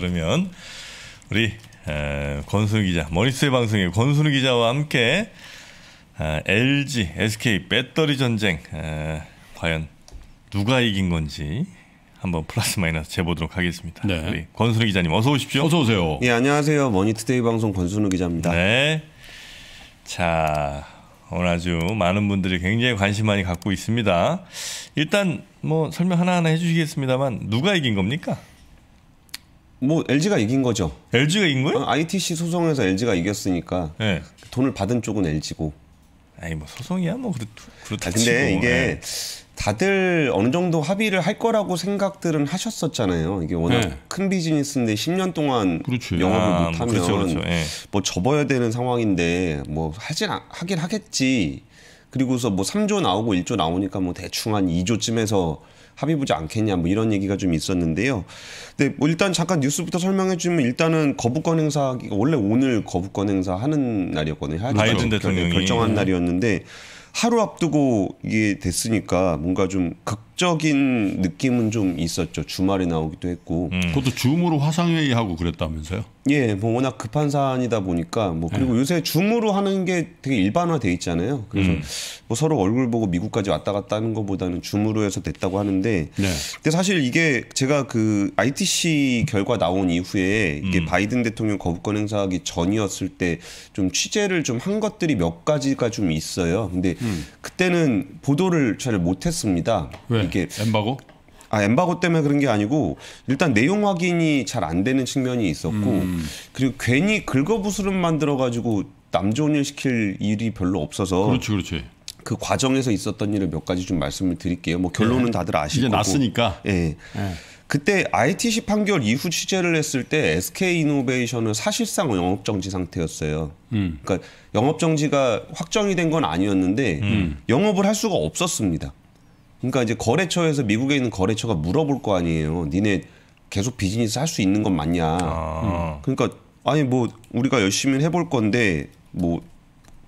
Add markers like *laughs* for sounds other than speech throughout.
그러면 우리 권순우 기자, 머니스의 방송에 권순우 기자와 함께 LG, SK 배터리 전쟁 과연 누가 이긴 건지 한번 플러스 마이너스 재보도록 하겠습니다. 네. 우리 권순우 기자님 어서 오십시오. 어서 오세요. 예, 안녕하세요. 머니투데이 방송 권순우 기자입니다. 네. 자, 오늘 아주 많은 분들이 굉장히 관심 많이 갖고 있습니다. 일단 뭐 설명 하나하나 해주시겠습니다만 누가 이긴 겁니까? 뭐 LG가 이긴 거죠. LG가 이긴 거예요? 어, ITC 소송에서 LG가 이겼으니까 네. 돈을 받은 쪽은 LG고. 아니 뭐 소송이야 뭐 그렇 그렇다. 아, 근데 이게 네. 다들 어느 정도 합의를 할 거라고 생각들은 하셨었잖아요. 이게 워낙 네. 큰 비즈니스인데 10년 동안 그렇죠. 영업을 아, 뭐 못하면 그렇죠, 그렇죠. 뭐 접어야 되는 상황인데 뭐 하진 하긴 하겠지. 그리고서 뭐 3조 나오고 1조 나오니까 뭐 대충 한 2조쯤에서 합의 보지 않겠냐 뭐 이런 얘기가 좀 있었는데요. 근데 뭐 일단 잠깐 뉴스부터 설명해 주면 일단은 거부권 행사 원래 오늘 거부권 행사 하는 날이었거든요. 바이든 대통령이 결정한 날이었는데 하루 앞두고 이게 됐으니까 뭔가 좀극 극적인 느낌은 좀 있었죠. 주말에 나오기도 했고. 음. 그것도 줌으로 화상회의하고 그랬다면서요? 예, 뭐 워낙 급한 사안이다 보니까 뭐 네. 그리고 네. 요새 줌으로 하는 게 되게 일반화돼 있잖아요. 그래서 음. 뭐 서로 얼굴 보고 미국까지 왔다 갔다 하는 것보다는 줌으로 해서 됐다고 하는데 네. 근데 사실 이게 제가 그 ITC 결과 나온 이후에 이게 음. 바이든 대통령 거부권 행사하기 전이었을 때 좀 취재를 좀 한 것들이 몇 가지가 좀 있어요. 근데 음. 그때는 보도를 잘 못했습니다. 왜? 이게 엠바고? 아 엠바고 때문에 그런 게 아니고 일단 내용 확인이 잘 안 되는 측면이 있었고 음. 그리고 괜히 긁어부스름 만들어 가지고 남존일 시킬 일이 별로 없어서 그렇지 그렇지 그 과정에서 있었던 일을 몇 가지 좀 말씀을 드릴게요 뭐 결론은 네. 다들 아시고 이제 거고. 났으니까 예 네. 그때 ITC 판결 이후 취재를 했을 때 SK 이노베이션은 사실상 영업 정지 상태였어요. 음. 그러니까 영업 정지가 확정이 된 건 아니었는데 음. 영업을 할 수가 없었습니다. 그러니까 이제 거래처에서 미국에 있는 거래처가 물어볼 거 아니에요. 니네 계속 비즈니스 할 수 있는 건 맞냐. 아. 음. 그러니까 아니 뭐 우리가 열심히 해볼 건데 뭐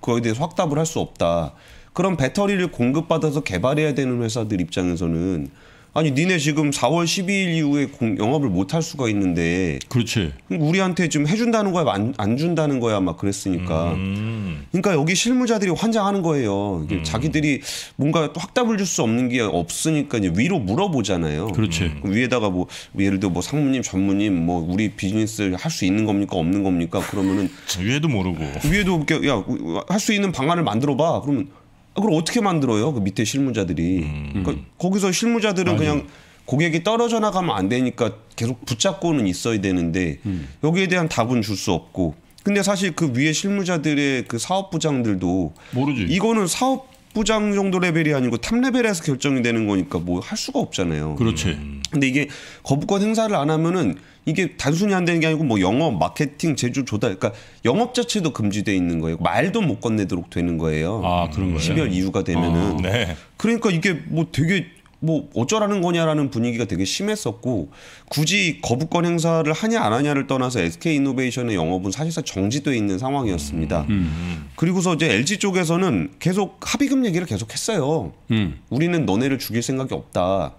그거에 대해서 확답을 할 수 없다. 그럼 배터리를 공급받아서 개발해야 되는 회사들 입장에서는 아니 니네 지금 4월 12일 이후에 공, 영업을 못할 수가 있는데 그렇지 우리한테 좀 해준다는 거야 안, 안 준다는 거야 막 그랬으니까 음. 그러니까 여기 실무자들이 환장하는 거예요 음. 자기들이 뭔가 확답을 줄 수 없는 게 없으니까 이제 위로 물어보잖아요 그렇지 위에다가 뭐 예를 들어 뭐 상무님 전무님 뭐 우리 비즈니스 할 수 있는 겁니까 없는 겁니까 그러면은 위에도 모르고 위에도 야할 수 있는 방안을 만들어 봐 그러면 아, 그걸 어떻게 만들어요? 그 밑에 실무자들이. 음. 그러니까 음. 거기서 실무자들은 아니. 그냥 고객이 떨어져 나가면 안 되니까 계속 붙잡고는 있어야 되는데 음. 여기에 대한 답은 줄 수 없고. 근데 사실 그 위에 실무자들의 그 사업부장들도 모르지. 이거는 사업 부장 정도 레벨이 아니고 탑 레벨에서 결정이 되는 거니까 뭐 할 수가 없잖아요. 그렇지. 음. 근데 이게 거부권 행사를 안 하면은 이게 단순히 안 되는 게 아니고 뭐 영업, 마케팅, 제조, 조달, 그러니까 영업 자체도 금지돼 있는 거예요. 말도 못 건네도록 되는 거예요. 아 그런 거예요. 십이월 이후가 되면은. 아, 네. 그러니까 이게 뭐 되게 뭐 어쩌라는 거냐라는 분위기가 되게 심했었고 굳이 거부권 행사를 하냐 안 하냐를 떠나서 SK 이노베이션의 영업은 사실상 정지돼 있는 상황이었습니다. 음. 음, 음. 그리고서 이제 LG 쪽에서는 계속 합의금 얘기를 계속 했어요. 음. 우리는 너네를 죽일 생각이 없다.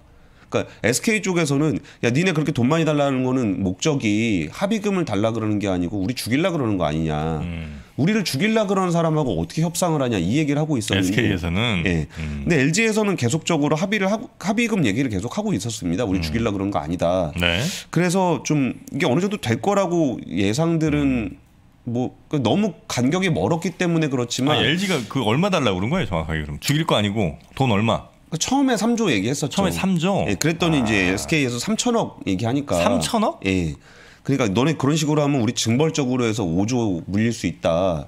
그러니까 SK 쪽에서는 야 니네 그렇게 돈 많이 달라는 거는 목적이 합의금을 달라 그러는 게 아니고 우리 죽일라 그러는 거 아니냐. 음. 우리를 죽일라 그러는 사람하고 어떻게 협상을 하냐 이 얘기를 하고 있었는데 SK에서는 예. 음. 근데 LG에서는 계속적으로 합의를 하고 합의금 얘기를 계속 하고 있었습니다. 우리 음. 죽일라 그런 거 아니다. 네. 그래서 좀 이게 어느 정도 될 거라고 예상들은 음. 뭐 그 너무 간격이 멀었기 때문에 그렇지만 아, LG가 그 얼마 달라고 그런 거예요 정확하게 그럼 죽일 거 아니고 돈 얼마 그 처음에 3조 얘기했었죠. 처음에 3조. 예, 그랬더니 아. 이제 SK에서 3천억 얘기하니까. 3천억? 예. 그러니까 너네 그런 식으로 하면 우리 증벌적으로 해서 5조 물릴 수 있다.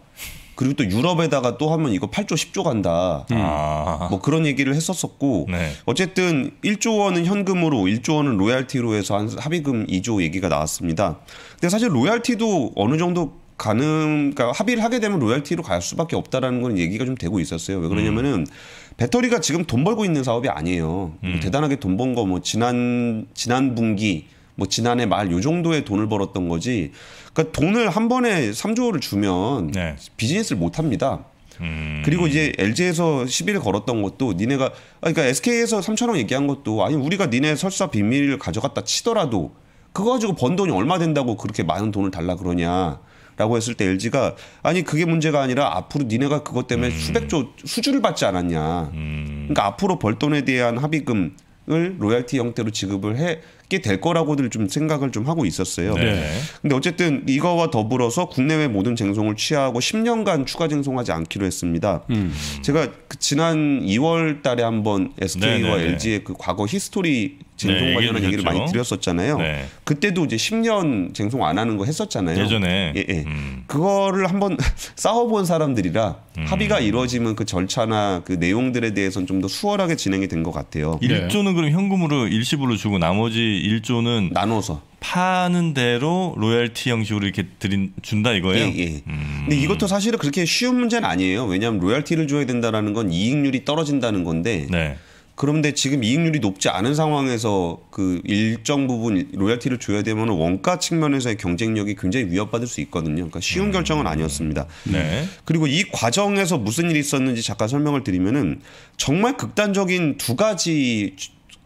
그리고 또 유럽에다가 또 하면 이거 8조 10조 간다. 음. 아. 뭐 그런 얘기를 했었었고 네. 어쨌든 1조 원은 현금으로 1조 원은 로얄티로 해서 한 합의금 2조 얘기가 나왔습니다. 근데 사실 로얄티도 어느 정도 가능 그러니까 합의를 하게 되면 로얄티로 갈 수밖에 없다라는 건 얘기가 좀 되고 있었어요. 왜 그러냐면은 음. 배터리가 지금 돈 벌고 있는 사업이 아니에요. 뭐 음. 뭐 대단하게 돈 번 거 뭐 지난 지난 분기 뭐 지난해 말 요 정도의 돈을 벌었던 거지. 그러니까 돈을 한 번에 3조를 주면 네. 비즈니스를 못 합니다. 음. 그리고 이제 LG에서 시비를 걸었던 것도 니네가 아, 그러니까 SK에서 3천 원 얘기한 것도 아니 우리가 니네 설사 비밀을 가져갔다 치더라도 그거 가지고 번 돈이 얼마 된다고 그렇게 많은 돈을 달라 그러냐. 라고 했을 때 LG가 아니 그게 문제가 아니라 앞으로 니네가 그것 때문에 음. 수백조 수주를 받지 않았냐. 음. 그러니까 앞으로 벌 돈에 대한 합의금 을 로열티 형태로 지급을 했게 될 거라고들 좀 생각을 좀 하고 있었어요. 네. 근데 어쨌든 이거와 더불어서 국내외 모든 쟁송을 취하하고 10년간 추가 쟁송하지 않기로 했습니다. 음. 제가 그 지난 2월 달에 한번 SK와 네, 네, LG의 네. 그 과거 히스토리 쟁송 네, 관련한 얘기를 많이 드렸었잖아요. 네. 그때도 이제 10년 쟁송 안 하는 거 했었잖아요. 예전에. 예, 예. 음. 그거를 한번 *laughs* 싸워본 사람들이라 음. 합의가 이루어지면 그 절차나 그 내용들에 대해서는 좀 더 수월하게 진행이 된 것 같아요. 1조는 그럼 현금으로 일시불로 주고 나머지 1조는 나눠서 파는 대로 로열티 형식으로 이렇게 드린 준다 이거예요. 예, 예. 음. 근데 이것도 사실은 그렇게 쉬운 문제는 아니에요. 왜냐하면 로열티를 줘야 된다라는 건 이익률이 떨어진다는 건데 네. 그런데 지금 이익률이 높지 않은 상황에서 그 일정 부분 로열티를 줘야 되면 원가 측면에서의 경쟁력이 굉장히 위협받을 수 있거든요. 그러니까 쉬운 음. 결정은 아니었습니다. 네. 그리고 이 과정에서 무슨 일이 있었는지 잠깐 설명을 드리면은 정말 극단적인 두 가지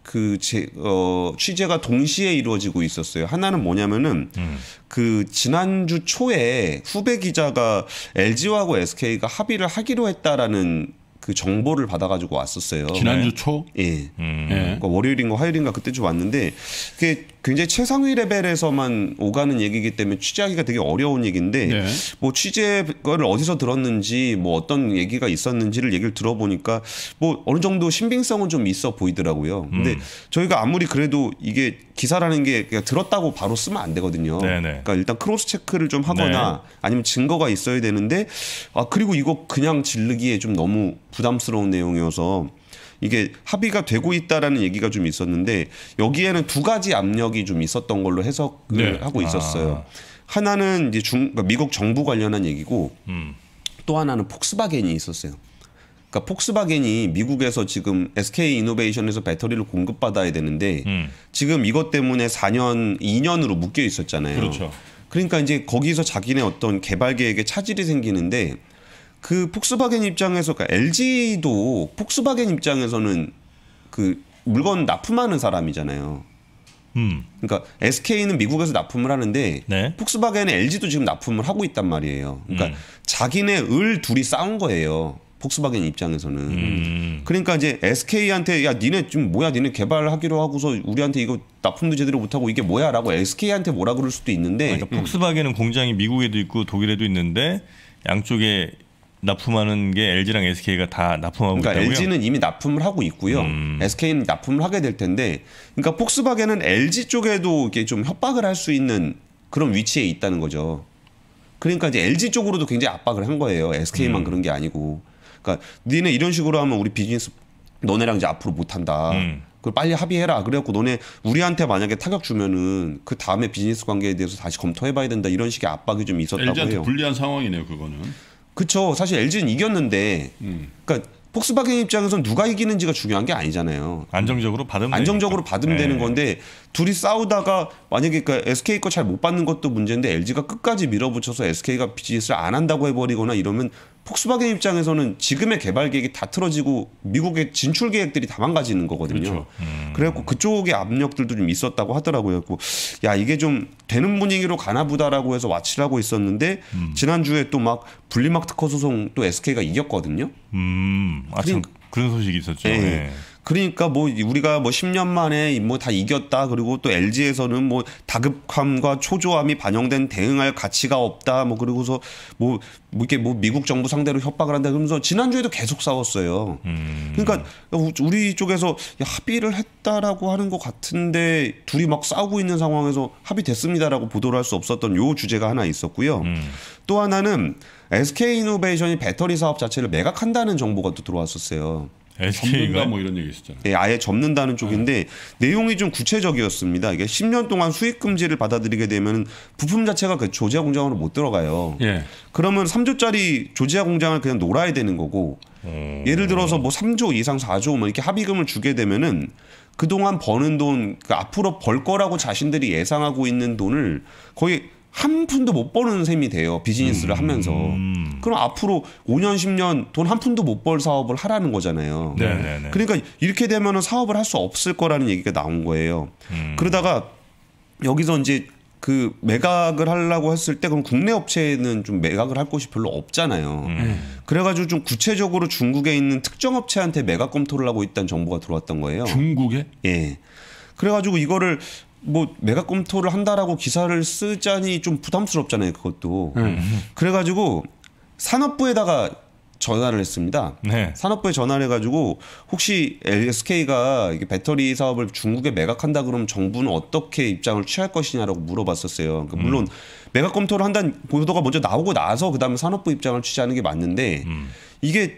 그 제, 어, 취재가 동시에 이루어지고 있었어요. 하나는 뭐냐면은 음. 그 지난주 초에 후배 기자가 LG하고 SK가 합의를 하기로 했다라는 그 정보를 받아가지고 왔었어요. 지난주 네. 초? 예. 음. 예. 그러니까 월요일인가 화요일인가 그때좀 왔는데 그게 굉장히 최상위 레벨에서만 오가는 얘기이기 때문에 취재하기가 되게 어려운 얘기인데 네. 뭐 취재를 거 어디서 들었는지 뭐 어떤 얘기가 있었는지를 얘기를 들어보니까 뭐 어느 정도 신빙성은 좀 있어 보이더라고요. 근데 음. 저희가 아무리 그래도 이게 기사라는 게 그냥 들었다고 바로 쓰면 안 되거든요. 네네. 네. 그러니까 일단 크로스 체크를 좀 하거나 네. 아니면 증거가 있어야 되는데 아 그리고 이거 그냥 질르기에 좀 너무 부담스러운 내용이어서 이게 합의가 되고 있다라는 얘기가 좀 있었는데 여기에는 두 가지 압력이 좀 있었던 걸로 해석을 네. 하고 있었어요. 아. 하나는 이제 중 그러니까 미국 정부 관련한 얘기고 음. 또 하나는 폭스바겐이 있었어요. 그러니까 폭스바겐이 미국에서 지금 SK 이노베이션에서 배터리를 공급받아야 되는데 음. 지금 이것 때문에 4년, 2년으로 묶여 있었잖아요. 그렇죠. 그러니까 이제 거기서 자기네 어떤 개발 계획에 차질이 생기는데 그 폭스바겐 입장에서 그러니까 LG도 폭스바겐 입장에서는 그 물건 납품하는 사람이잖아요. 음. 그러니까 SK는 미국에서 납품을 하는데 네. 폭스바겐은 LG도 지금 납품을 하고 있단 말이에요. 그러니까 음. 자기네 을 둘이 싸운 거예요. 폭스바겐 입장에서는 음. 그러니까 이제 SK한테 야 니네 지금 뭐야 니네 개발하기로 하고서 우리한테 이거 납품도 제대로 못하고 이게 뭐야라고 SK한테 뭐라 그럴 수도 있는데 아, 그러니까 폭스바겐은 공장이 미국에도 있고 독일에도 있는데 양쪽에 납품하는 게 LG랑 SK가 다 납품하고 그러니까 있다고요? LG는 이미 납품을 하고 있고요. 음. SK는 납품을 하게 될 텐데, 그러니까 폭스바겐은 LG 쪽에도 이게 좀 협박을 할 수 있는 그런 위치에 있다는 거죠. 그러니까 이제 LG 쪽으로도 굉장히 압박을 한 거예요. SK만 음. 그런 게 아니고, 그러니까 니네 이런 식으로 하면 우리 비즈니스 너네랑 이제 앞으로 못 한다. 음. 그걸 빨리 합의해라. 그래갖고 너네 우리한테 만약에 타격 주면은 그 다음에 비즈니스 관계에 대해서 다시 검토해봐야 된다. 이런 식의 압박이 좀 있었다고 LG한테 해요. 불리한 상황이네요, 그거는. 그쵸. 사실 LG는 이겼는데, 음. 그러니까 폭스바겐 입장에선 누가 이기는지가 중요한 게 아니잖아요. 안정적으로 받으면 안정적으로 되받으 되는 네. 건데 둘이 싸우다가 만약에 그러니까 SK 거 잘 못 받는 것도 문제인데 LG가 끝까지 밀어붙여서 SK가 비즈니스를 안 한다고 해버리거나 이러면 폭스바겐 입장에서는 지금의 개발 계획이 다 틀어지고 미국의 진출 계획들이 다 망가지는 거거든요. 그렇죠. 음. 그래갖고 그쪽의 압력들도 좀 있었다고 하더라고요. 야 이게 좀 되는 분위기로 가나 보다라고 해서 와치를 하고 있었는데 음. 지난주에 또 막 분리막 특허 소송 또 SK가 이겼거든요. 음. 아참 그러니까 그런 소식이 있었죠. 네. 네. 그러니까 뭐 우리가 뭐 10년 만에 뭐 다 이겼다 그리고 또 LG에서는 뭐 다급함과 초조함이 반영된 대응할 가치가 없다 뭐 그리고서 뭐, 뭐 이렇게 뭐 미국 정부 상대로 협박을 한다 그러면서 지난주에도 계속 싸웠어요. 음. 그러니까 우리 쪽에서 합의를 했다라고 하는 것 같은데 둘이 막 싸우고 있는 상황에서 합의됐습니다라고 보도를 할 수 없었던 요 주제가 하나 있었고요. 음. 또 하나는 SK이노베이션이 배터리 사업 자체를 매각한다는 정보가 또 들어왔었어요. SK가 예, 뭐 이런 얘기 있었잖아요. 예, 아예 접는다는 쪽인데 네. 내용이 좀 구체적이었습니다. 이게 10년 동안 수익 금지를 받아들이게 되면 부품 자체가 그 조지아 공장으로 못 들어가요. 예. 그러면 3조짜리 조지아 공장을 그냥 놀아야 되는 거고 음... 예를 들어서 뭐 3조 이상 4조 뭐 이렇게 합의금을 주게 되면은 그동안 버는 돈, 그 앞으로 벌 거라고 자신들이 예상하고 있는 돈을 거의 한 푼도 못 버는 셈이 돼요. 비즈니스를 음. 하면서. 그럼 앞으로 5년, 10년 돈 한 푼도 못 벌 사업을 하라는 거잖아요. 네네네. 네, 네, 네. 그러니까 이렇게 되면은 사업을 할 수 없을 거라는 얘기가 나온 거예요. 음. 그러다가 여기서 이제 그 매각을 하려고 했을 때 그럼 국내 업체는좀 매각을 할 곳이 별로 없잖아요. 음. 그래가지고 좀 구체적으로 중국에 있는 특정 업체한테 매각 검토를 하고 있다는 정보가 들어왔던 거예요. 중국에? 예. 그래가지고 이거를 뭐 메가 검토를 한다라고 기사를 쓰자니 좀 부담스럽잖아요 그것도 음. 그래가지고 산업부에다가 전화를 했습니다 네. 산업부에 전화를 해가지고 혹시 LSK가 배터리 사업을 중국에 매각한다 그러면 정부는 어떻게 입장을 취할 것이냐라고 물어봤었어요 그러니까 음. 물론 음. 매각 검토를 한다는 보도가 먼저 나오고 나서 그다음에 산업부 입장을 취재하는 게 맞는데 음. 이게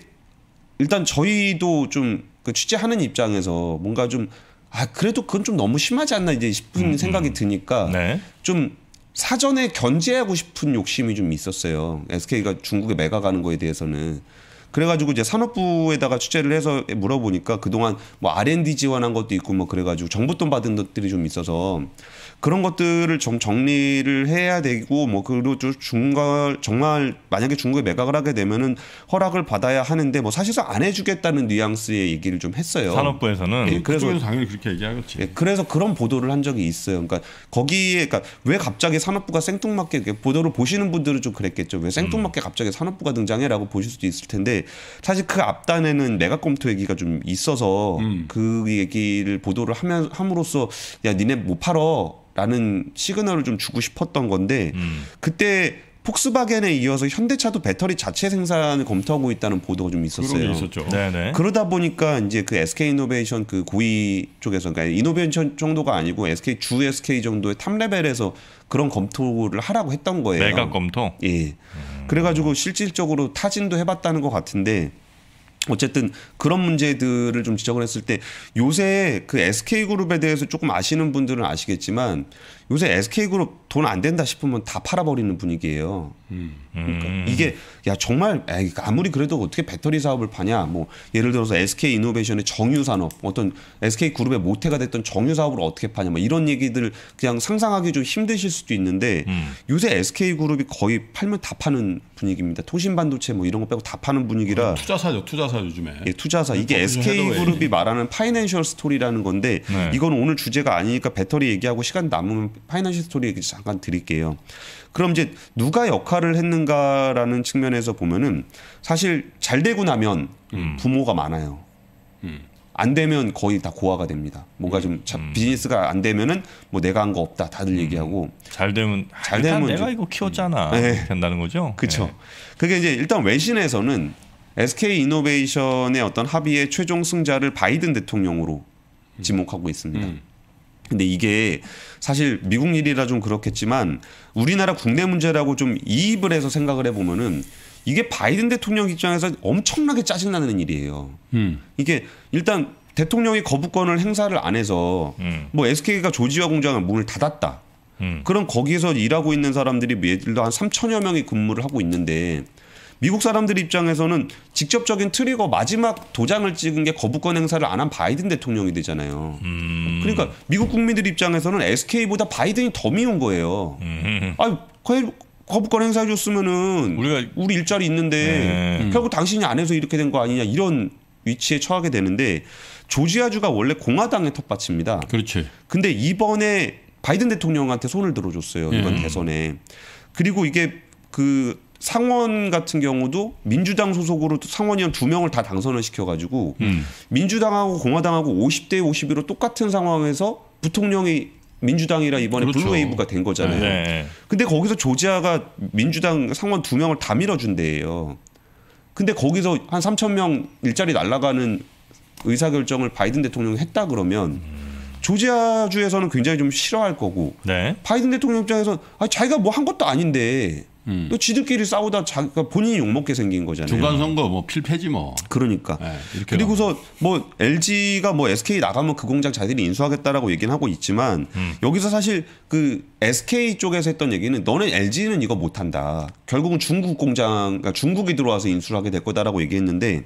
일단 저희도 좀 그 취재하는 입장에서 뭔가 좀아 그래도 그건 좀 너무 심하지 않나 이제 싶은 음, 생각이 음. 드니까 네. 좀 사전에 견제하고 싶은 욕심이 좀 있었어요. SK가 중국에 매각 가는 거에 대해서는 그래가지고 이제 산업부에다가 취재를 해서 물어보니까 그동안 뭐 R&D 지원한 것도 있고 뭐 그래가지고 정부 돈 받은 것들이 좀 있어서 그런 것들을 좀 정리를 해야 되고 뭐 그리고 중간 정말 만약에 중국에 매각을 하게 되면은 허락을 받아야 하는데 뭐 사실상 안 해주겠다는 뉘앙스의 얘기를 좀 했어요. 산업부에서는 예, 그래서 당연히 그렇게 얘기하겠지. 예, 그래서 그런 보도를 한 적이 있어요. 그러니까 거기에 그러니까 왜 갑자기 산업부가 생뚱맞게 보도를 보시는 분들은 좀 그랬겠죠. 왜 생뚱맞게 음. 갑자기 산업부가 등장해라고 보실 수도 있을 텐데 사실 그 앞단에는 매각 검토 얘기가 좀 있어서 음. 그 얘기를 보도를 하면 함으로써 야 니네 뭐 팔어 라는 시그널을 좀 주고 싶었던 건데 음. 그때 폭스바겐에 이어서 현대차도 배터리 자체 생산을 검토하고 있다는 보도가 좀 있었어요. 있었죠. 네네. 그러다 보니까 이제 그 SK 이노베이션 그 고위 쪽에서 그러니까 이노베이션 정도가 아니고 SK 주 SK 정도의 탑 레벨에서 그런 검토를 하라고 했던 거예요. 내가 검토. 예. 음. 그래가지고 실질적으로 타진도 해봤다는 것 같은데 어쨌든 그런 문제들을 좀 지적을 했을 때 요새 그 SK그룹에 대해서 조금 아시는 분들은 아시겠지만 요새 SK그룹 돈 안 된다 싶으면 다 팔아버리는 분위기예요. 그러니까 음. 이게 야 정말 에이, 아무리 그래도 어떻게 배터리 사업을 파냐 뭐 예를 들어서 SK 이노베이션의 정유 산업 어떤 SK 그룹의 모태가 됐던 정유 사업을 어떻게 파냐 뭐 이런 얘기들 그냥 상상하기 좀 힘드실 수도 있는데 음. 요새 SK 그룹이 거의 팔면 다 파는 분위기입니다. 통신 반도체 뭐 이런 거 빼고 다 파는 분위기라 투자사죠 투자사 요즘에 예, 투자사 이게 SK 그룹이 말하는 파이낸셜 스토리라는 건데 네. 이건 오늘 주제가 아니니까 배터리 얘기하고 시간 남으면 파이낸셜 스토리 잠깐 드릴게요. 그럼 이제 누가 역할을 했는가라는 측면에서 보면은 사실 잘 되고 나면 음. 부모가 많아요. 음. 안 되면 거의 다 고아가 됩니다. 뭔가 좀 자, 음. 비즈니스가 안 되면은 뭐 내가 한 거 없다 다들 음. 얘기하고 잘 되면 아, 잘 되면 내가 이거 키웠잖아 음. 네. 된다는 거죠. 그렇죠. 네. 그게 이제 일단 외신에서는 SK 이노베이션의 어떤 합의의 최종 승자를 바이든 대통령으로 지목하고 있습니다. 음. 근데 이게 사실 미국 일이라 좀 그렇겠지만 우리나라 국내 문제라고 좀 이입을 해서 생각을 해보면은 이게 바이든 대통령 입장에서 엄청나게 짜증나는 일이에요. 음. 이게 일단 대통령이 거부권을 행사를 안 해서 음. 뭐 SK가 조지아 공장을 문을 닫았다. 음. 그럼 거기에서 일하고 있는 사람들이 예를 들어 한 3천여 명이 근무를 하고 있는데 미국 사람들 입장에서는 직접적인 트리거 마지막 도장을 찍은 게 거부권 행사를 안 한 바이든 대통령이 되잖아요. 음. 그러니까 미국 국민들 입장에서는 SK보다 바이든이 더 미운 거예요. 음. 아, 거의 거부권 행사해 줬으면은 우리가 우리 일자리 있는데 네. 음. 결국 당신이 안 해서 이렇게 된 거 아니냐 이런 위치에 처하게 되는데 조지아주가 원래 공화당의 텃밭입니다. 그렇지. 근데 이번에 바이든 대통령한테 손을 들어줬어요 이번 음. 대선에. 그리고 이게 그 상원 같은 경우도 민주당 소속으로 상원의원 두 명을 다 당선을 시켜가지고 음. 민주당하고 공화당하고 50대 51로 똑같은 상황에서 부통령이 민주당이랑 이번에 그렇죠. 블루웨이브가 된 거잖아요. 네. 근데 거기서 조지아가 민주당 상원 두 명을 다 밀어준대요. 근데 거기서 한 3천 명 일자리 날라가는 의사결정을 바이든 대통령이 했다 그러면 조지아주에서는 굉장히 좀 싫어할 거고 네. 바이든 대통령 입장에서 아, 자기가 뭐 한 것도 아닌데 음. 또 지들끼리 싸우다 자기가 그 본인이 욕먹게 생긴 거잖아요. 중간 선거 뭐 필패지 뭐. 그러니까. 네, 그리고서 가뭐 LG가 뭐 SK 뭐 나가면 그 공장 자기들이 인수하겠다라고 얘기는 하고 있지만 음. 여기서 사실 그 SK 쪽에서 했던 얘기는 너네 LG는 이거 못 한다. 결국은 중국 공장 그러니까 중국이 들어와서 인수를 하게 될 거다라고 얘기했는데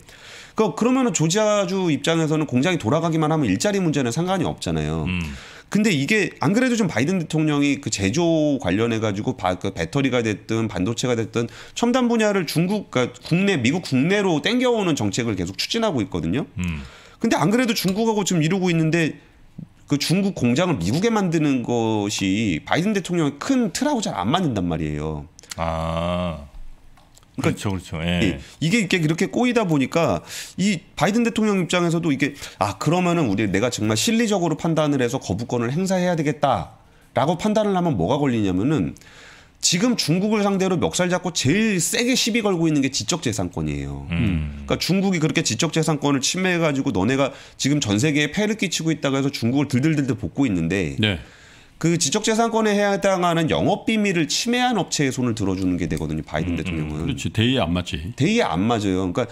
그니까 그러면은 조지아주 입장에서는 공장이 돌아가기만 하면 일자리 문제는 상관이 없잖아요. 음. 근데 이게 안 그래도 좀 바이든 대통령이 그 제조 관련해 가지고 그 배터리가 됐든 반도체가 됐든 첨단 분야를 중국 그러니까 국내 미국 국내로 땡겨오는 정책을 계속 추진하고 있거든요. 음. 근데 안 그래도 중국하고 지금 이루고 있는데 그 중국 공장을 미국에 만드는 것이 바이든 대통령의 큰 틀하고 잘 안 맞는단 말이에요. 아. 그러니까 그렇죠, 그렇죠. 예. 이게 이렇게 이렇게 꼬이다 보니까 이 바이든 대통령 입장에서도 이게 아 그러면은 우리 내가 정말 실리적으로 판단을 해서 거부권을 행사해야 되겠다라고 판단을 하면 뭐가 걸리냐면은 지금 중국을 상대로 멱살 잡고 제일 세게 시비 걸고 있는 게 지적재산권이에요. 음. 음. 그러니까 중국이 그렇게 지적재산권을 침해해가지고 너네가 지금 전 세계에 폐를 끼치고 있다고 해서 중국을 들들들들 볶고 있는데. 네. 그 지적재산권에 해당하는 영업 비밀을 침해한 업체에 손을 들어주는 게 되거든요. 바이든 음, 음, 대통령은. 그렇지. 대의에 안 맞지. 대의에 안 맞아요. 그러니까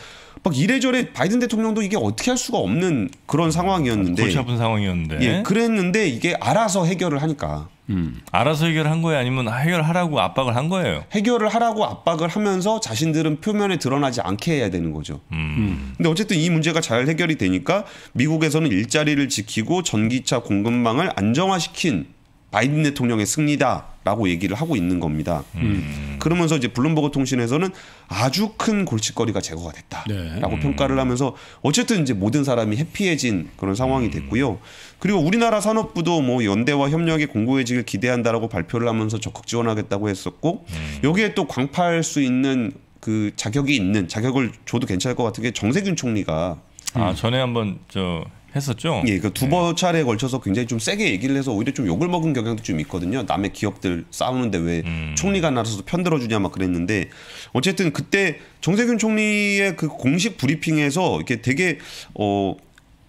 막 이래저래 바이든 대통령도 이게 어떻게 할 수가 없는 그런 음, 상황이었는데. 골치 아픈 상황이었는데. 예, 그랬는데 이게 알아서 해결을 하니까. 음. 알아서 해결한 을 거예요? 아니면 해결하라고 압박을 한 거예요? 해결을 하라고 압박을 하면서 자신들은 표면에 드러나지 않게 해야 되는 거죠. 음. 음. 근데 어쨌든 이 문제가 잘 해결이 되니까 미국에서는 일자리를 지키고 전기차 공급망을 안정화시킨 바이든 대통령의 승리다라고 얘기를 하고 있는 겁니다. 음. 그러면서 이제 블룸버그 통신에서는 아주 큰 골칫거리가 제거가 됐다라고 네. 평가를 음. 하면서 어쨌든 이제 모든 사람이 해피해진 그런 상황이 음. 됐고요. 그리고 우리나라 산업부도 뭐 연대와 협력의 공고해지길 기대한다라고 발표를 하면서 적극 지원하겠다고 했었고 음. 여기에 또 광파할 수 있는 그 자격이 있는 자격을 줘도 괜찮을 것 같은 게 정세균 총리가 아 전에 한번 저 했었죠. 예, 그 두번 네. 차례에 걸쳐서 굉장히 좀 세게 얘기를 해서 오히려 좀 욕을 먹은 경향도 좀 있거든요. 남의 기업들 싸우는데 왜 음. 총리가 나서서 편들어주냐 막 그랬는데 어쨌든 그때 정세균 총리의 그 공식 브리핑에서 이렇게 되게 어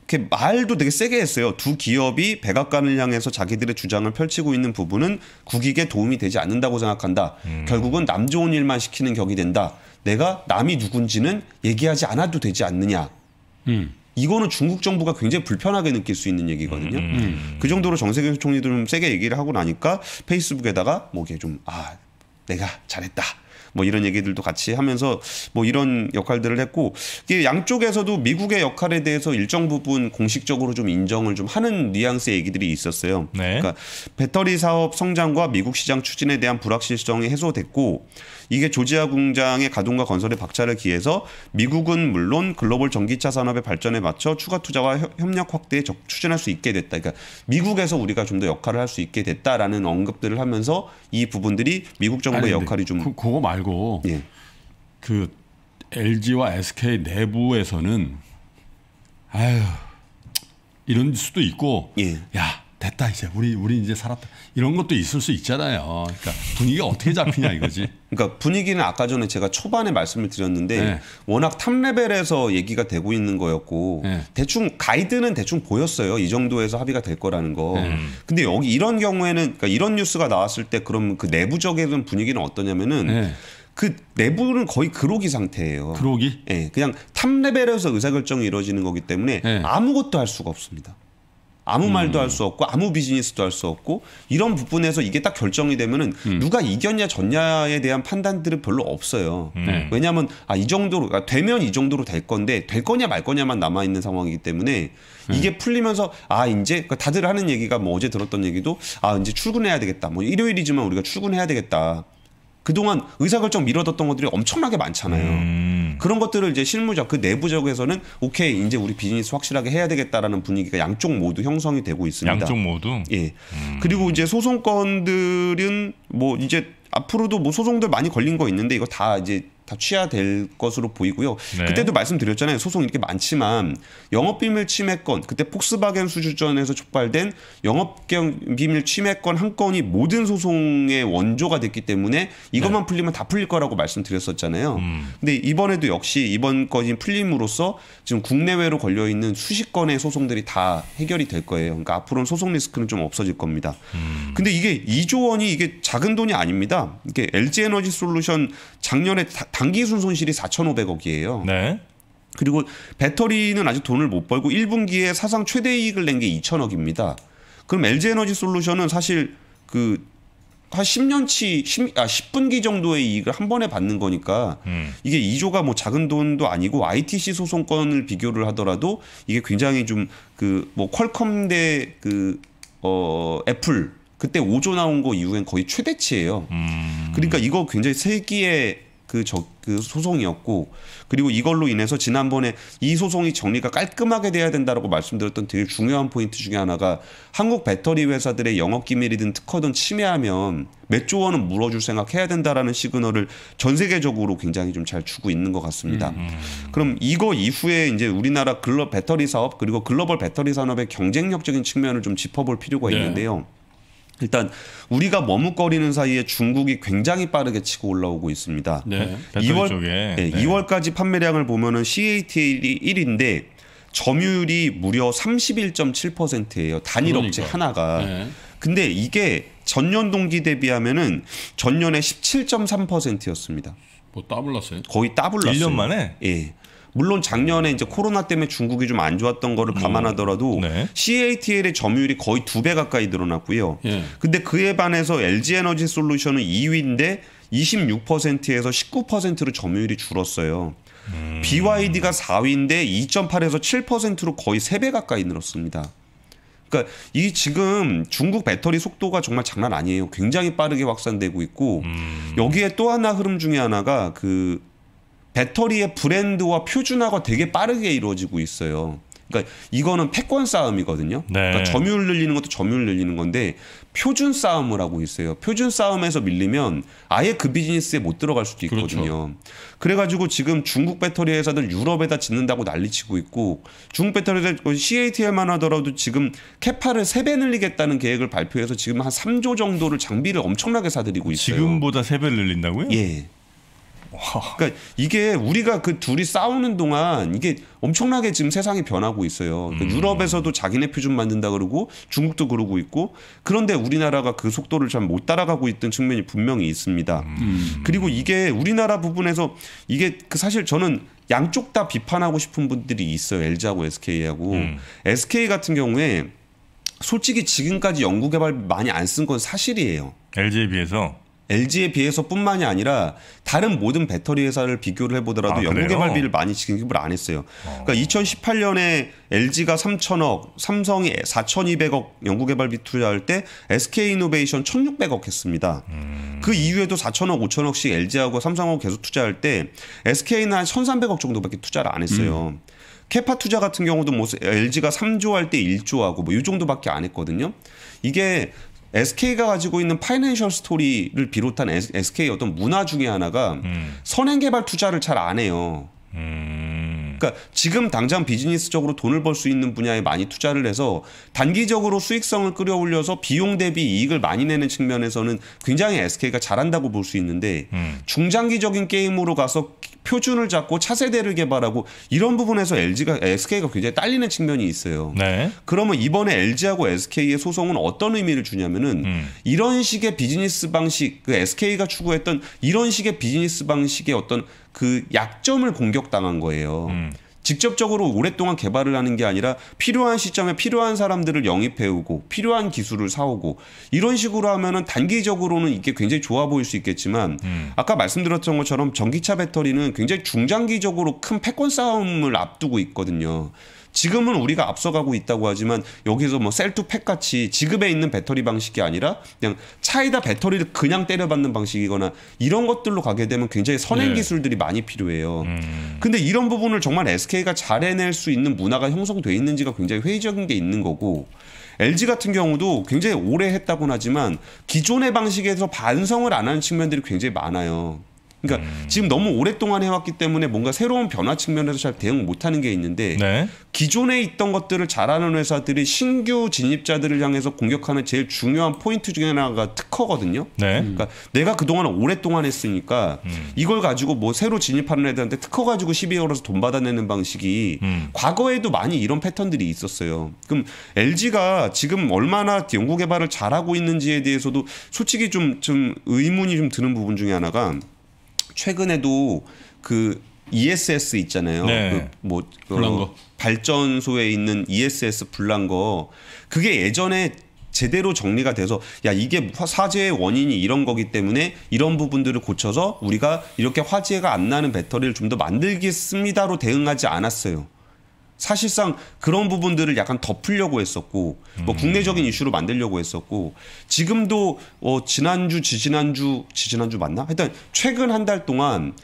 이렇게 말도 되게 세게 했어요. 두 기업이 백악관을 향해서 자기들의 주장을 펼치고 있는 부분은 국익에 도움이 되지 않는다고 생각한다. 음. 결국은 남 좋은 일만 시키는 격이 된다. 내가 남이 누군지는 얘기하지 않아도 되지 않느냐. 음. 이거는 중국 정부가 굉장히 불편하게 느낄 수 있는 얘기거든요. 음, 음. 그 정도로 정세균 총리도 좀 세게 얘기를 하고 나니까 페이스북에다가 뭐 이게 좀아 내가 잘했다. 뭐 이런 얘기들도 같이 하면서 뭐 이런 역할들을 했고 이게 양쪽에서도 미국의 역할에 대해서 일정 부분 공식적으로 좀 인정을 좀 하는 뉘앙스의 얘기들이 있었어요. 네. 그러니까 배터리 사업 성장과 미국 시장 추진에 대한 불확실성이 해소됐고 이게 조지아 공장의 가동과 건설에 박차를 기해서 미국은 물론 글로벌 전기차 산업의 발전에 맞춰 추가 투자와 협력 확대에 적, 추진할 수 있게 됐다. 그러니까 미국에서 우리가 좀 더 역할을 할 수 있게 됐다라는 언급들을 하면서 이 부분들이 미국 정부의 아니, 역할이 좀 그, 그거 말고 예. 그 LG와 SK 내부에서는 아유 이런 수도 있고 예. 야 됐다 이제 우리 우리 이제 살았다 이런 것도 있을 수 있잖아요. 그러니까 분위기가 어떻게 잡히냐 이거지. *laughs* 그러니까 분위기는 아까 전에 제가 초반에 말씀을 드렸는데 네. 워낙 탑 레벨에서 얘기가 되고 있는 거였고 네. 대충 가이드는 대충 보였어요. 이 정도에서 합의가 될 거라는 거. 네. 근데 여기 이런 경우에는 그러니까 이런 뉴스가 나왔을 때 그럼 그 내부적인 분위기는 어떠냐면은. 네. 그 내부는 거의 그로기 상태예요. 그로기? 예, 그냥 탑 레벨에서 의사결정이 이루어지는 거기 때문에 네. 아무것도 할 수가 없습니다. 아무 음. 말도 할 수 없고 아무 비즈니스도 할 수 없고 이런 부분에서 이게 딱 결정이 되면은 음. 누가 이겼냐 졌냐에 대한 판단들은 별로 없어요. 음. 네. 왜냐하면 아 이 정도로 그러니까 되면 이 정도로 될 건데 될 거냐 말 거냐만 남아 있는 상황이기 때문에 네. 이게 풀리면서 아 이제 그러니까 다들 하는 얘기가 뭐 어제 들었던 얘기도 아 이제 출근해야 되겠다. 뭐 일요일이지만 우리가 출근해야 되겠다. 그동안 의사결정 미뤄뒀던 것들이 엄청나게 많잖아요. 음. 그런 것들을 이제 실무적 그 내부적에서는 오케이 이제 우리 비즈니스 확실하게 해야 되겠다라는 분위기가 양쪽 모두 형성이 되고 있습니다. 양쪽 모두. 예. 음. 그리고 이제 소송건들은 뭐 이제 앞으로도 뭐 소송들 많이 걸린 거 있는데 이거 다 이제 다 취하될 것으로 보이고요. 네. 그때도 말씀드렸잖아요. 소송 이렇게 많지만 영업비밀 침해건 그때 폭스바겐 수주전에서 촉발된 영업비밀 침해건 한 건이 모든 소송의 원조가 됐기 때문에 이것만 네. 풀리면 다 풀릴 거라고 말씀드렸었잖아요. 음. 근데 이번에도 역시 이번 건이 풀림으로써 지금 국내외로 걸려 있는 수십 건의 소송들이 다 해결이 될 거예요. 그러니까 앞으로는 소송 리스크는 좀 없어질 겁니다. 음. 근데 이게 2조 원이 이게 작은 돈이 아닙니다. 이게 LG 에너지 솔루션 작년에 단기순 손실이 4,500억이에요. 네. 그리고 배터리는 아직 돈을 못 벌고 1분기에 사상 최대 이익을 낸 게 2천억입니다. 그럼 LG 에너지 솔루션은 사실 그 한 10년치 10, 아 10분기 정도의 이익을 한 번에 받는 거니까 음. 이게 2조가 뭐 작은 돈도 아니고 ITC 소송권을 비교를 하더라도 이게 굉장히 좀 그 뭐 퀄컴 대 그 어 애플 그때 5조 나온 거 이후엔 거의 최대치예요. 음. 그러니까 이거 굉장히 세기의 그, 저, 그 소송이었고 그리고 이걸로 인해서 지난번에 이 소송이 정리가 깔끔하게 돼야 된다라고 말씀드렸던 되게 중요한 포인트 중에 하나가 한국 배터리 회사들의 영업 기밀이든 특허든 침해하면 몇조 원은 물어줄 생각해야 된다라는 시그널을 전 세계적으로 굉장히 좀 잘 주고 있는 것 같습니다. 음, 음. 그럼 이거 이후에 이제 우리나라 글로 배터리 사업 그리고 글로벌 배터리 산업의 경쟁력적인 측면을 좀 짚어볼 필요가 네. 있는데요. 일단 우리가 머뭇거리는 사이에 중국이 굉장히 빠르게 치고 올라오고 있습니다. 네, 2월 쪽에. 네, 네. 2월까지 판매량을 보면은 CATL이 1인데 점유율이 무려 31.7%예요. 단일 그러니까. 업체 하나가. 네. 근데 이게 전년 동기 대비하면은 전년에 17.3%였습니다. 뭐 더블 났어요? 거의 더블 났어요. 1년 만에? 예. 물론 작년에 이제 코로나 때문에 중국이 좀 안 좋았던 거를 음. 감안하더라도 음. 네. CATL의 점유율이 거의 두 배 가까이 늘어났고요. 예. 근데 그에 반해서 LG 에너지 솔루션은 2위인데 26%에서 19%로 점유율이 줄었어요. 음. BYD가 4위인데 2.8에서 7%로 거의 세 배 가까이 늘었습니다. 그러니까 이 지금 중국 배터리 속도가 정말 장난 아니에요. 굉장히 빠르게 확산되고 있고 음. 여기에 또 하나 흐름 중에 하나가 그 배터리의 브랜드와 표준화가 되게 빠르게 이루어지고 있어요. 그러니까 이거는 패권 싸움이거든요. 네. 그러니까 점유율 늘리는 것도 점유율 늘리는 건데 표준 싸움을 하고 있어요. 표준 싸움에서 밀리면 아예 그 비즈니스에 못 들어갈 수도 그렇죠. 있거든요. 그렇죠. 그래가지고 지금 중국 배터리 회사들 유럽에다 짓는다고 난리치고 있고 중국 배터리 회사 CATL만 하더라도 지금 캐파를 세 배 늘리겠다는 계획을 발표해서 지금 한 3조 정도를 장비를 엄청나게 사들이고 있어요. 지금보다 세 배 늘린다고요? 예. 그러니까 이게 우리가 그 둘이 싸우는 동안 이게 엄청나게 지금 세상이 변하고 있어요. 그러니까 음. 유럽에서도 자기네 표준 만든다 그러고 중국도 그러고 있고 그런데 우리나라가 그 속도를 잘 못 따라가고 있던 측면이 분명히 있습니다. 음. 그리고 이게 우리나라 부분에서 이게 그 사실 저는 양쪽 다 비판하고 싶은 분들이 있어요. LG하고 SK하고 음. SK 같은 경우에 솔직히 지금까지 연구개발 많이 안 쓴 건 사실이에요. LG에 비해서 LG에 비해서뿐만이 아니라 다른 모든 배터리 회사를 비교를 해보더라도 아, 연구 개발비를 많이 지급을 안 했어요. 어. 그러니까 2018년에 LG가 3천억, 삼성이 4,200억 연구 개발비 투자할 때 SK 이노베이션 1,600억 했습니다. 음. 그 이후에도 4천억, 5천억씩 LG하고 삼성하고 계속 투자할 때 SK는 한 1,300억 정도밖에 투자를 안 했어요. 음. 캐파 투자 같은 경우도 뭐 LG가 3조 할 때 1조하고 뭐 이 정도밖에 안 했거든요. 이게 SK가 가지고 있는 파이낸셜 스토리를 비롯한 SK 어떤 문화 중에 하나가 음. 선행개발 투자를 잘 안 해요. 음. 그러니까 지금 당장 비즈니스적으로 돈을 벌 수 있는 분야에 많이 투자를 해서 단기적으로 수익성을 끌어올려서 비용 대비 이익을 많이 내는 측면에서는 굉장히 SK가 잘한다고 볼 수 있는데 음. 중장기적인 게임으로 가서 표준을 잡고 차세대를 개발하고 이런 부분에서 LG가 SK가 굉장히 딸리는 측면이 있어요. 네. 그러면 이번에 LG하고 SK의 소송은 어떤 의미를 주냐면은 음. 이런 식의 비즈니스 방식, 그 SK가 추구했던 이런 식의 비즈니스 방식의 어떤 그 약점을 공격당한 거예요. 음. 직접적으로 오랫동안 개발을 하는 게 아니라 필요한 시점에 필요한 사람들을 영입해오고 필요한 기술을 사오고 이런 식으로 하면은 단기적으로는 이게 굉장히 좋아 보일 수 있겠지만 음. 아까 말씀드렸던 것처럼 전기차 배터리는 굉장히 중장기적으로 큰 패권 싸움을 앞두고 있거든요. 지금은 우리가 앞서가고 있다고 하지만 여기서 뭐 셀투팩 같이 지급에 있는 배터리 방식이 아니라 그냥 차에다 배터리를 그냥 때려받는 방식이거나 이런 것들로 가게 되면 굉장히 선행 네. 기술들이 많이 필요해요. 음. 근데 이런 부분을 정말 SK가 잘 해낼 수 있는 문화가 형성돼 있는지가 굉장히 회의적인 게 있는 거고 LG 같은 경우도 굉장히 오래 했다고는 하지만 기존의 방식에서 반성을 안 하는 측면들이 굉장히 많아요. 그러니까 음. 지금 너무 오랫동안 해왔기 때문에 뭔가 새로운 변화 측면에서 잘 대응 못하는 게 있는데 네. 기존에 있던 것들을 잘하는 회사들이 신규 진입자들을 향해서 공격하는 제일 중요한 포인트 중에 하나가 특허거든요. 네. 그러니까 내가 그동안 오랫동안 했으니까 음. 이걸 가지고 뭐 새로 진입하는 애들한테 특허 가지고 시비 걸어서 돈 받아내는 방식이 음. 과거에도 많이 이런 패턴들이 있었어요. 그럼 LG가 지금 얼마나 연구 개발을 잘하고 있는지에 대해서도 솔직히 좀, 좀 의문이 좀 드는 부분 중에 하나가 최근에도 그 ESS 있잖아요. 네. 그뭐 어, 그 발전소에 있는 ESS 불난거 그게 예전에 제대로 정리가 돼서 야 이게 사재의 원인이 이런 거기 때문에 이런 부분들을 고쳐서 우리가 이렇게 화재가 안 나는 배터리를 좀 더 만들겠습니다로 대응하지 않았어요. 사실상 그런 부분들을 약간 덮으려고 했었고 뭐 음. 국내적인 이슈로 만들려고 했었고 지금도 어 지난주 지지난주 지지난주 맞나 일단 최근 한 달 동안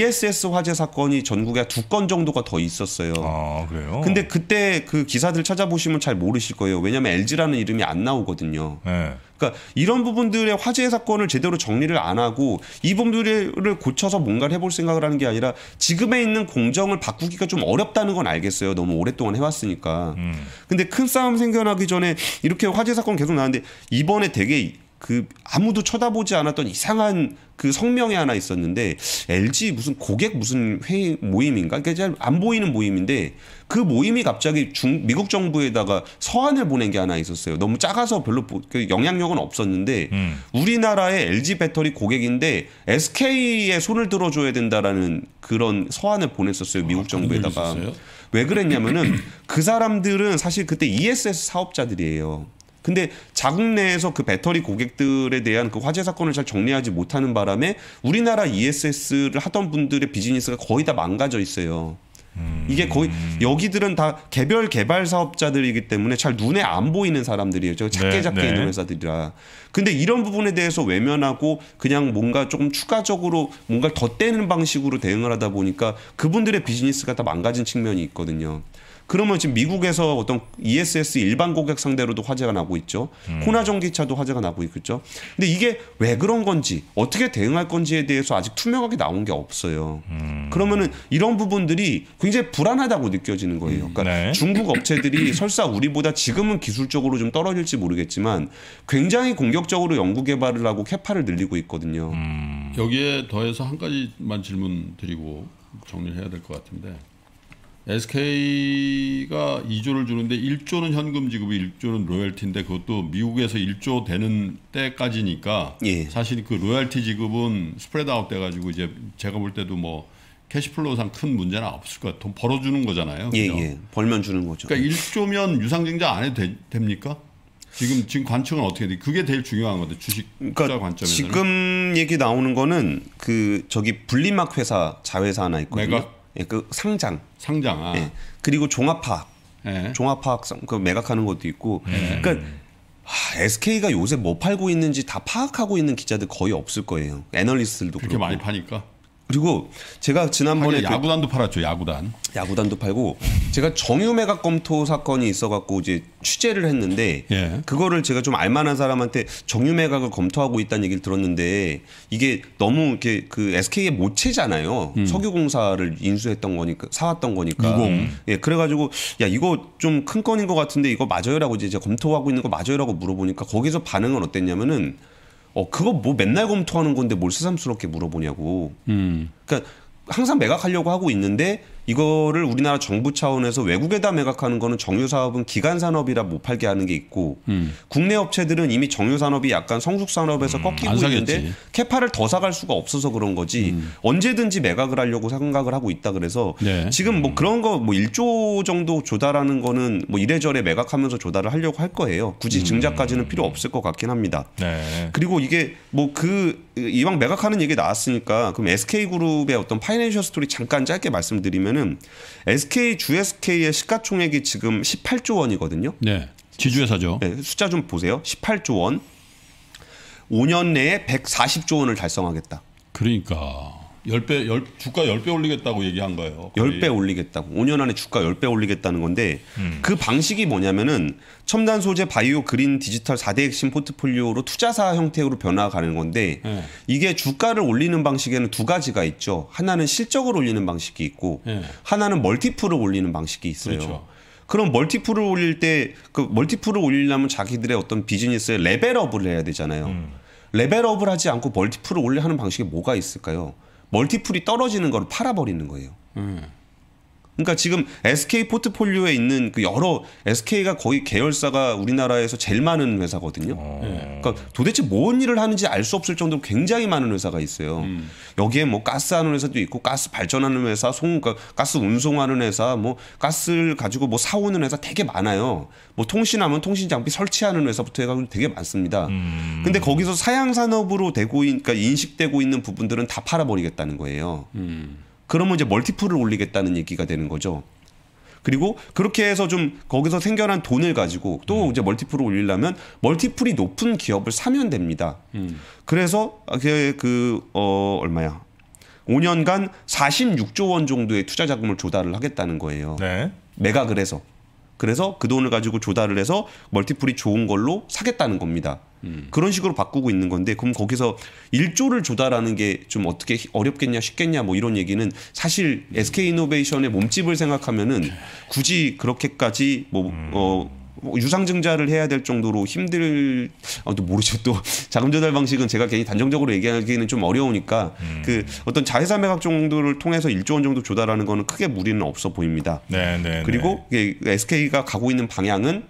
ESS 화재 사건이 전국에 두 건 정도가 더 있었어요. 아, 그래요? 근데 그때 그 기사들 찾아보시면 잘 모르실 거예요. 왜냐면 하 LG라는 이름이 안 나오거든요. 네. 그러니까 이런 부분들의 화재 사건을 제대로 정리를 안 하고 이 부분들을 고쳐서 뭔가를 해볼 생각을 하는 게 아니라 지금에 있는 공정을 바꾸기가 좀 어렵다는 건 알겠어요. 너무 오랫동안 해왔으니까. 음. 근데 큰 싸움 생겨나기 전에 이렇게 화재 사건 계속 나는데 이번에 되게 그 아무도 쳐다보지 않았던 이상한 그 성명이 하나 있었는데 LG 무슨 고객 무슨 회의 모임인가? 그러니까 잘안 보이는 모임인데 그 모임이 갑자기 중 미국 정부에다가 서한을 보낸 게 하나 있었어요. 너무 작아서 별로 그 영향력은 없었는데 음. 우리나라의 LG 배터리 고객인데 SK에 손을 들어줘야 된다라는 그런 서한을 보냈었어요. 미국 아, 정부에다가 왜 그랬냐면은 그 사람들은 사실 그때 ESS 사업자들이에요. 근데 자국 내에서 그 배터리 고객들에 대한 그 화재 사건을 잘 정리하지 못하는 바람에 우리나라 ESS를 하던 분들의 비즈니스가 거의 다 망가져 있어요. 이게 거의 음. 여기들은 다 개별 개발 사업자들이기 때문에 잘 눈에 안 보이는 사람들이에요. 저 작게 네, 작게 네, 네. 있는 회사들이라. 근데 이런 부분에 대해서 외면하고 그냥 뭔가 조금 추가적으로 뭔가 더떼는 방식으로 대응을 하다 보니까 그분들의 비즈니스가 다 망가진 측면이 있거든요. 그러면 지금 미국에서 어떤 ESS 일반 고객 상대로도 화제가 나고 있죠. 코나 음. 전기차도 화제가 나고 있겠죠. 근데 이게 왜 그런 건지 어떻게 대응할 건지에 대해서 아직 투명하게 나온 게 없어요. 음. 그러면은 이런 부분들이 굉장히 불안하다고 느껴지는 거예요. 음. 그러니까 네. 중국 업체들이 *laughs* 설사 우리보다 지금은 기술적으로 좀 떨어질지 모르겠지만 굉장히 공격적으로 연구 개발을 하고 캐파를 늘리고 있거든요. 음. 여기에 더해서 한 가지만 질문 드리고 정리 해야 될 것 같은데 SK가 2조를 주는데 1조는 현금 지급이 1조는 로열티인데 그것도 미국에서 1조 되는 때까지니까 예. 사실 그 로열티 지급은 스프레드 아웃 돼가지고 이제 제가 볼 때도 뭐 캐시플로우상 큰 문제는 없을 것 거야. 돈 벌어주는 거잖아요. 예, 예. 벌면 주는 거죠. 그러니까 1조면 유상증자 안 해도 되, 됩니까? 지금 지금 관측은 어떻게 돼? 그게 제일 중요한 건데 주식 그러니까 투자 관점에서 지금 얘기 나오는 거는 그 저기 분리막 회사 자회사 하나 있거든요. 메가? 예, 그 상장. 상장. 아. 예, 그리고 종합화학. 예. 종합화학 그 매각하는 것도 있고. 예. 그러니까 하, SK가 요새 뭐 팔고 있는지 다 파악하고 있는 기자들 거의 없을 거예요. 애널리스트들도 그렇게 그렇고. 많이 파니까. 그리고 제가 지난번에 그 야구단도 그, 팔았죠 야구단 야구단도 팔고 제가 정유매각 검토 사건이 있어갖고 이제 취재를 했는데 예. 그거를 제가 좀 알만한 사람한테 정유매각을 검토하고 있다는 얘기를 들었는데 이게 너무 이렇게 그 SK의 모체잖아요 음. 석유공사를 인수했던 거니까 사왔던 거니까 무공 예 그래가지고 야 이거 좀 큰 건인 것 같은데 이거 맞아요라고 이제 검토하고 있는 거 맞아요라고 물어보니까 거기서 반응은 어땠냐면은 어 그거 뭐 맨날 검토하는 건데 뭘 새삼스럽게 물어보냐고. 음. 그러니까 항상 매각하려고 하고 있는데 이거를 우리나라 정부 차원에서 외국에다 매각하는 거는 정유 사업은 기간 산업이라 못 팔게 하는 게 있고 음. 국내 업체들은 이미 정유 산업이 약간 성숙 산업에서 음, 꺾이고 있는데 캐파를 더 사갈 수가 없어서 그런 거지 음. 언제든지 매각을 하려고 생각을 하고 있다 그래서 네. 지금 뭐 음. 그런 거 뭐 1조 정도 조달하는 거는 뭐 이래저래 매각하면서 조달을 하려고 할 거예요. 굳이 음. 증자까지는 필요 없을 것 같긴 합니다. 네. 그리고 이게 뭐 그 이왕 매각하는 얘기 나왔으니까 그럼 SK그룹의 어떤 파이낸셜 스토리 잠깐 짧게 말씀드리면 보면은 SK 주SK의 시가총액이 지금 18조 원이거든요. 네. 지주회사죠. 네, 숫자 좀 보세요. 18조 원. 5년 내에 140조 원을 달성하겠다. 그러니까 10배, 10, 주가 10배 올리겠다고 얘기한 거예요. 10배 올리겠다고. 5년 안에 주가 10배 올리겠다는 건데 음. 그 방식이 뭐냐면은 첨단 소재 바이오 그린 디지털 4대 핵심 포트폴리오로 투자사 형태로 변화가는 건데 네. 이게 주가를 올리는 방식에는 두 가지가 있죠. 하나는 실적을 올리는 방식이 있고 네. 하나는 멀티플을 올리는 방식이 있어요. 그렇죠. 그럼 멀티플을 올릴 때그 멀티플을 올리려면 자기들의 어떤 비즈니스에 레벨업을 해야 되잖아요. 음. 레벨업을 하지 않고 멀티플을 올리하는 방식이 뭐가 있을까요? 멀티플이 떨어지는 걸 팔아버리는 거예요. 음. 그러니까 지금 SK 포트폴리오에 있는 그 여러 SK가 거의 계열사가 우리나라에서 제일 많은 회사거든요. 어. 예. 그러니까 도대체 뭔 일을 하는지 알 수 없을 정도로 굉장히 많은 회사가 있어요. 음. 여기에 뭐 가스하는 회사도 있고 가스 발전하는 회사, 송 그러니까 가스 운송하는 회사, 뭐 가스를 가지고 뭐 사오는 회사 되게 많아요. 뭐 통신하면 통신 장비 설치하는 회사부터 해가지고 되게 많습니다. 음... 근데 거기서 사양 산업으로 되고 그러니까 인식되고 있는 부분들은 다 팔아버리겠다는 거예요. 음... 그러면 이제 멀티플을 올리겠다는 얘기가 되는 거죠. 그리고 그렇게 해서 좀 거기서 생겨난 돈을 가지고 또 음. 이제 멀티플을 올리려면 멀티플이 높은 기업을 사면 됩니다. 음. 그래서 그, 그 어, 얼마야? 5년간 46조 원 정도의 투자 자금을 조달을 하겠다는 거예요. 네. 매각을 해서. 그래서 그 돈을 가지고 조달을 해서 멀티플이 좋은 걸로 사겠다는 겁니다. 음. 그런 식으로 바꾸고 있는 건데 그럼 거기서 1조를 조달하는 게 좀 어떻게 어렵겠냐 쉽겠냐 뭐 이런 얘기는 사실 SK이노베이션의 음. 몸집을 생각하면은 네. 굳이 그렇게까지 뭐어 음. 뭐 유상증자를 해야 될 정도로 힘들 아또 모르죠 또 *laughs* 자금 조달 방식은 제가 괜히 단정적으로 얘기하기는 좀 어려우니까 음. 그 어떤 자회사 매각 정도를 통해서 1조 원 정도 조달하는 거는 크게 무리는 없어 보입니다. 네, 네, 네. 그리고 네. SK가 가고 있는 방향은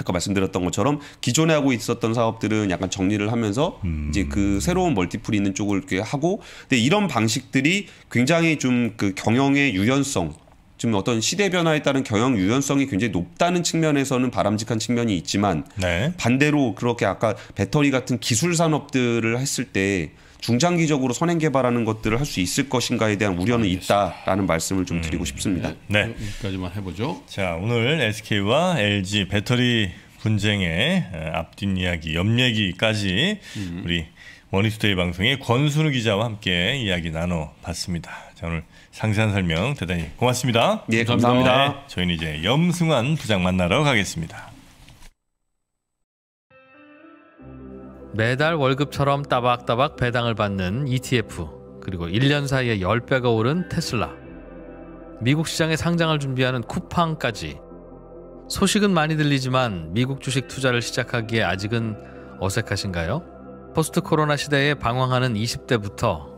아까 말씀드렸던 것처럼 기존에 하고 있었던 사업들은 약간 정리를 하면서 음. 이제 그 새로운 멀티플이 있는 쪽을 이렇게 하고 근데 이런 방식들이 굉장히 좀 그 경영의 유연성 지금 어떤 시대 변화에 따른 경영 유연성이 굉장히 높다는 측면에서는 바람직한 측면이 있지만 네. 반대로 그렇게 아까 배터리 같은 기술 산업들을 했을 때 중장기적으로 선행 개발하는 것들을 할 수 있을 것인가에 대한 우려는 있다라는 말씀을 좀 드리고 음, 싶습니다. 네. 네. 여기까지만 해보죠. 자 오늘 SK와 LG 배터리 분쟁의 앞뒷 이야기, 옆 얘기까지 음. 우리 머니스테이 방송의 권순우 기자와 함께 이야기 나눠봤습니다. 자, 오늘 상세한 설명 대단히 고맙습니다. 예, 감사합니다. 감사합니다. 네, 저희는 이제 염승환 부장 만나러 가겠습니다. 매달 월급처럼 따박따박 배당을 받는 ETF, 그리고 1년 사이에 10배가 오른 테슬라, 미국 시장에 상장을 준비하는 쿠팡까지 소식은 많이 들리지만 미국 주식 투자를 시작하기에 아직은 어색하신가요? 포스트 코로나 시대에 방황하는 20대부터